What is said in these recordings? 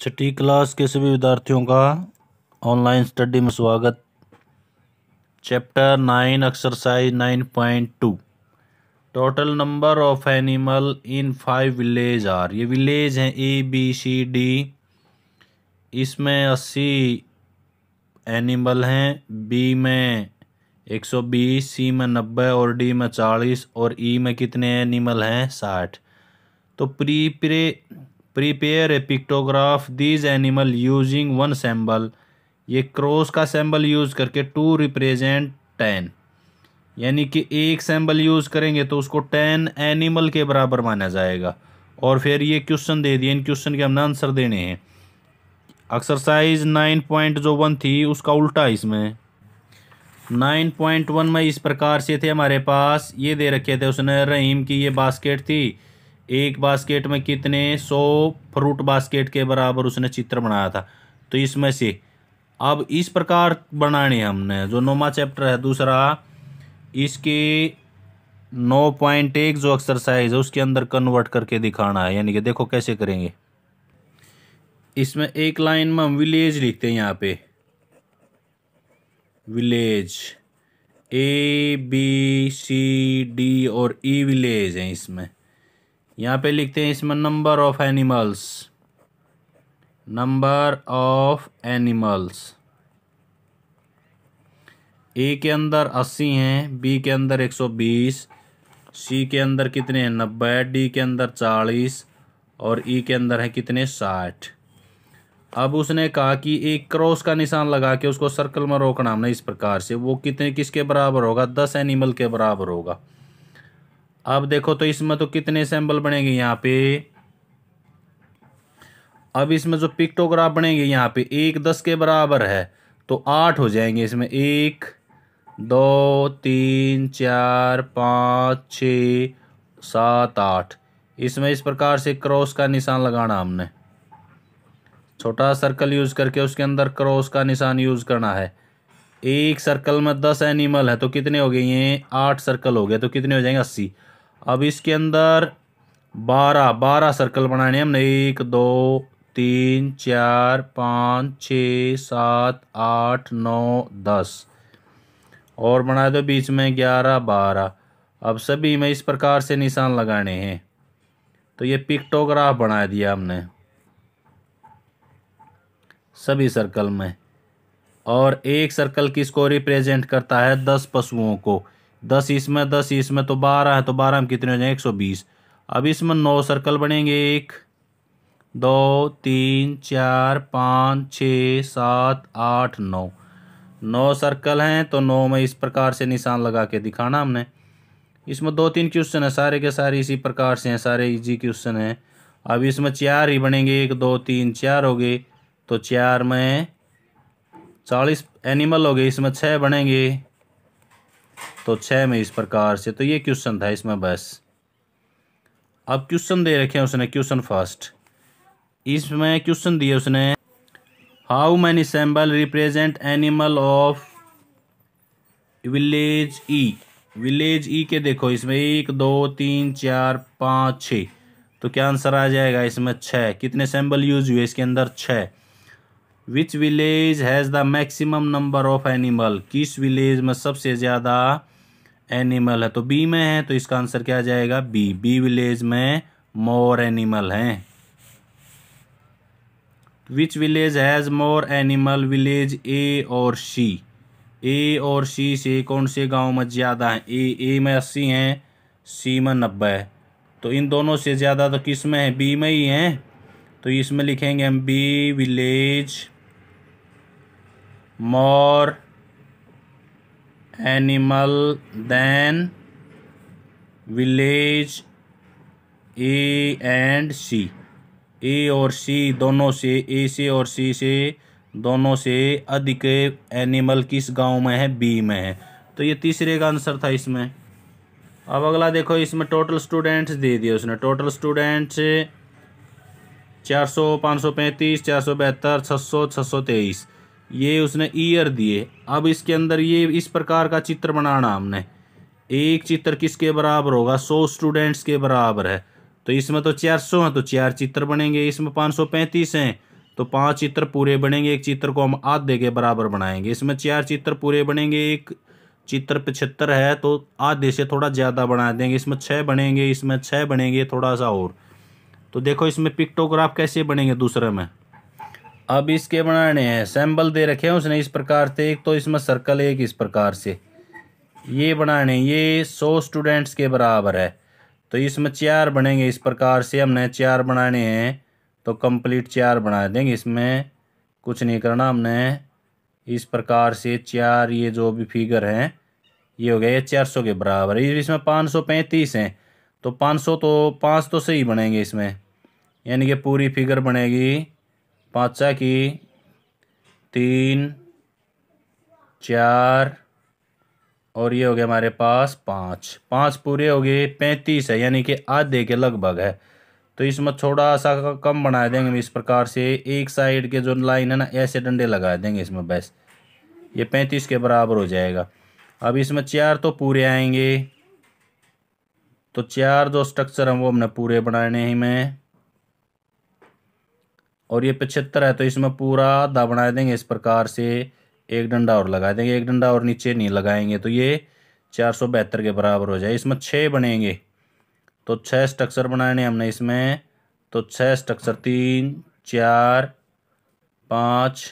छठी क्लास के सभी विद्यार्थियों का ऑनलाइन स्टडी में स्वागत chapter nine exercise nine point two total number of animal in five village are ये विलेज हैं ए बी सी डी इसमें अस्सी एनिमल हैं बी में एक सौ बीस सी में नब्बे और डी में चालीस और ई e में कितने एनिमल हैं साठ तो pre pre prepare a pictograph these animal using one symbol ये क्रॉस का सैम्बल यूज़ करके टू रिप्रेजेंट टेन यानी कि एक सैम्बल यूज़ करेंगे तो उसको टेन एनिमल के बराबर माना जाएगा और फिर ये क्वेश्चन दे दिए इन क्वेश्चन के हमने आंसर देने हैं एक्सरसाइज नाइन पॉइंट जो वन थी उसका उल्टा इसमें नाइन पॉइंट वन में इस प्रकार से थे हमारे पास ये दे रखे थे उसने रहीम की ये बास्केट थी एक बास्केट में कितने सौ फ्रूट बास्केट के बराबर उसने चित्र बनाया था तो इसमें से अब इस प्रकार बनाने हमने जो नौवा चैप्टर है दूसरा इसके नौ पॉइंट एक जो एक्सरसाइज है उसके अंदर कन्वर्ट करके दिखाना है यानी कि देखो कैसे करेंगे इसमें एक लाइन में हम विलेज लिखते हैं यहाँ पे village A B C D और ई e विलेज है इसमें यहाँ पे लिखते हैं इसमें number of animals number of animals A के अंदर अस्सी हैं बी के अंदर एक सौ बीस सी के अंदर कितने हैं नब्बे डी के अंदर चालीस और ई e के अंदर है कितने साठ अब उसने कहा कि एक क्रॉस का निशान लगा के उसको सर्कल में रोकना हमने इस प्रकार से वो कितने किसके बराबर होगा दस एनिमल के बराबर होगा अब देखो तो इसमें तो कितने सैंपल बनेंगे यहाँ पे अब इसमें जो पिक्टोग्राफ बनेंगे यहाँ पे एक दस के बराबर है तो आठ हो जाएंगे इसमें एक दो तीन चार पाँच छ सात आठ इसमें इस प्रकार से क्रॉस का निशान लगाना हमने छोटा सर्कल यूज़ करके उसके अंदर क्रॉस का निशान यूज़ करना है एक सर्कल में दस एनिमल है तो कितने हो गए ये आठ सर्कल हो गए तो कितने हो जाएंगे अस्सी अब इसके अंदर बारह बारह सर्कल बनाने हमने एक दो तीन चार पाँच छ सात आठ नौ दस और बना दो तो बीच में ग्यारह बारह अब सभी में इस प्रकार से निशान लगाने हैं तो ये पिक्टोग्राफ बना दिया हमने सभी सर्कल में और एक सर्कल किसको रिप्रेजेंट करता है दस पशुओं को दस इसमें दस इसमें तो बारह है तो बारह में कितने हो जाएंगे एक सौ बीस अब इसमें नौ सर्कल बनेंगे एक दो तीन चार पाँच छ सात आठ नौ नौ सर्कल हैं तो नौ में इस प्रकार से निशान लगा के दिखाना हमने इसमें दो तीन क्वेश्चन है सारे के सारे इसी प्रकार से हैं सारे इजी क्वेश्चन हैं अब इसमें चार ही बनेंगे एक दो तीन चार हो गए तो चार में चालीस एनिमल हो गए इसमें छः बनेंगे तो छः में इस प्रकार से तो ये क्वेश्चन था इसमें बस अब क्वेश्चन दे रखे हैं उसने क्वेश्चन फर्स्ट इसमें क्वेश्चन दिए उसने how many symbol represent animal of village E village E के देखो इसमें एक दो तीन चार पाँच छ तो क्या आंसर आ जाएगा इसमें छः कितने सैम्बल यूज हुए इसके अंदर छः which village has the maximum number of animal किस विलेज में सबसे ज़्यादा एनिमल है तो बी में है तो इसका आंसर क्या जाएगा बी बी विलेज में मोर एनिमल हैं which village has more animal village A और सी ए और सी से कौन से गांव में ज़्यादा हैं ए ए में अस्सी हैं सी में नब्बे तो इन दोनों से ज़्यादा तो किस में है बी में ही हैं तो इसमें लिखेंगे हम B village more animal than village A and C A और सी दोनों से ए से और सी से दोनों से अधिक एनिमल किस गांव में है बी में है तो ये तीसरे का आंसर था इसमें अब अगला देखो इसमें टोटल स्टूडेंट्स दे दिए उसने टोटल स्टूडेंट्स चार सौ पाँच सौ पैंतीस चार सौ बहत्तर छः सौ छः सौ तेईस ये उसने ईयर दिए अब इसके अंदर ये इस प्रकार का चित्र बनाना हमने एक चित्र किसके बराबर होगा सौ स्टूडेंट्स के बराबर है तो इसमें तो चार सौ हैं तो चार चित्र बनेंगे इसमें पाँच सौ पैंतीस हैं तो पांच चित्र पूरे बनेंगे एक चित्र को हम आधे के बराबर बनाएंगे इसमें चार चित्र पूरे बनेंगे एक चित्र पचहत्तर है तो आधे से थोड़ा ज़्यादा बना देंगे इसमें छः बनेंगे इसमें छः बनेंगे थोड़ा सा और तो देखो इसमें पिक्टोग्राफ कैसे बनेंगे दूसरे में अब इसके बनाने हैं सैम्बल दे रखे हैं उसने इस प्रकार से एक तो इसमें सर्कल एक इस प्रकार से ये बनाने ये सौ स्टूडेंट्स के बराबर है तो इसमें चार बनेंगे इस प्रकार से हमने चार बनाने हैं तो कंप्लीट चार बना देंगे इसमें कुछ नहीं करना हमने इस प्रकार से चार ये जो भी फिगर हैं ये हो गया ये चार सौ के बराबर इसमें पाँच सौ पैंतीस हैं तो पाँच सौ तो पाँच तो सही बनेंगे इसमें यानी कि पूरी फिगर बनेगी पाँचा की तीन चार और ये हो गया हमारे पास पाँच पाँच पूरे हो गए पैंतीस है यानी कि आधे के लगभग है तो इसमें थोड़ा सा कम बना देंगे हम इस प्रकार से एक साइड के जो लाइन है ना ऐसे डंडे लगा देंगे इसमें बस ये पैंतीस के बराबर हो जाएगा अब इसमें चार तो पूरे आएंगे तो चार जो स्ट्रक्चर हैं वो हमने पूरे बनाने हैं मैं और ये पचहत्तर है तो इसमें पूरा आधा बना देंगे इस प्रकार से एक डंडा और लगा देंगे एक डंडा और नीचे नहीं लगाएंगे तो ये चार सौ बहत्तर के बराबर हो जाए इसमें छः बनेंगे तो छः स्ट्रक्चर बनाने हमने इसमें तो छः स्ट्रक्चर तीन चार पाँच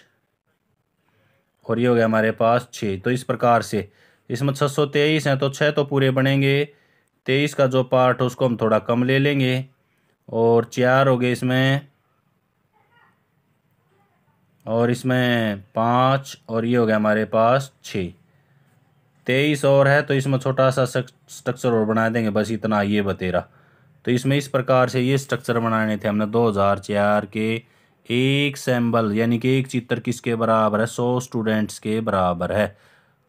और ये हो गया हमारे पास छः तो इस प्रकार से इसमें छः सौ तेईस हैं तो छः तो पूरे बनेंगे तेईस का जो पार्ट है उसको हम थोड़ा कम ले लेंगे और चार हो गए इसमें और इसमें पाँच और ये हो गया हमारे पास छः तेईस और है तो इसमें छोटा सा स्ट्रक्चर और बना देंगे बस इतना ये बतेरा तो इसमें इस प्रकार से ये स्ट्रक्चर बनाने थे हमने दो हज़ार चार के एक सैम्बल यानी कि एक चित्र किसके बराबर है सौ स्टूडेंट्स के बराबर है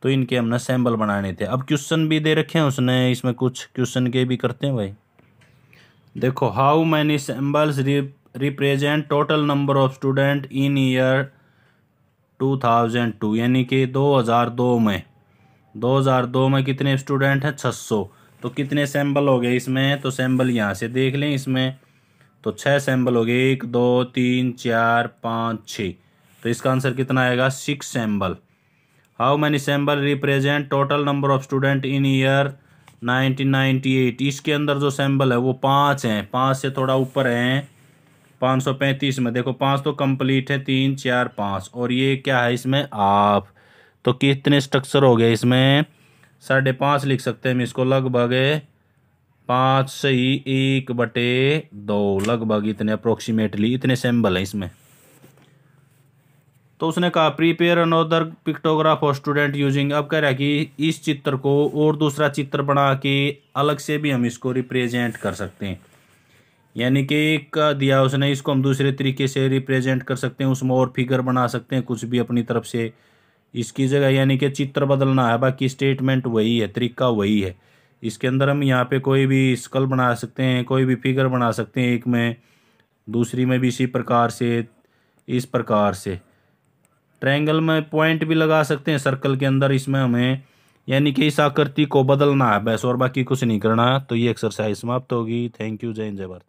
तो इनके हमने सैम्बल बनाने थे अब क्वेश्चन भी दे रखे हैं उसने इसमें कुछ क्वेश्चन के भी करते हैं भाई देखो how many symbols represent total number of student in year 2002 यानी कि 2002 में 2002 में कितने स्टूडेंट हैं 600 तो कितने सैम्बल हो गए इसमें तो सैम्बल यहाँ से देख लें इसमें तो छः सैम्बल हो गए एक दो तीन चार पाँच छः तो इसका आंसर कितना आएगा six symbol how many symbol represent total number of student in year 1998 इसके अंदर जो सैम्बल है वो पाँच हैं पाँच से थोड़ा ऊपर हैं पाँच सौ पैंतीस में देखो पाँच तो कंप्लीट है तीन चार पाँच और ये क्या है इसमें आप तो कितने स्ट्रक्चर हो गए इसमें साढ़े पाँच लिख सकते हैं हम इसको लगभग पाँच ही एक बटे दो लगभग इतने अप्रोक्सीमेटली इतने सेम्बल हैं इसमें तो उसने कहा प्रिपेयर अनोदर पिक्टोग्राफ और स्टूडेंट यूजिंग अब कह रहा है कि इस चित्र को और दूसरा चित्र बना के अलग से भी हम इसको रिप्रेजेंट कर सकते हैं यानी कि एक दिया उसने इसको हम दूसरे तरीके से रिप्रेजेंट कर सकते हैं उसमें और फिगर बना सकते हैं कुछ भी अपनी तरफ से इसकी जगह यानी कि चित्र बदलना है बाकी स्टेटमेंट वही है तरीका वही है इसके अंदर हम यहाँ पे कोई भी स्कल बना सकते हैं कोई भी फिगर बना सकते हैं एक में दूसरी में भी इसी प्रकार से इस प्रकार से ट्रायंगल में पॉइंट भी लगा सकते हैं सर्कल के अंदर इसमें हमें यानी कि इस आकृति को बदलना है बस और बाकी कुछ नहीं करना तो ये एक्सरसाइज समाप्त होगी थैंक यू जय जय भारत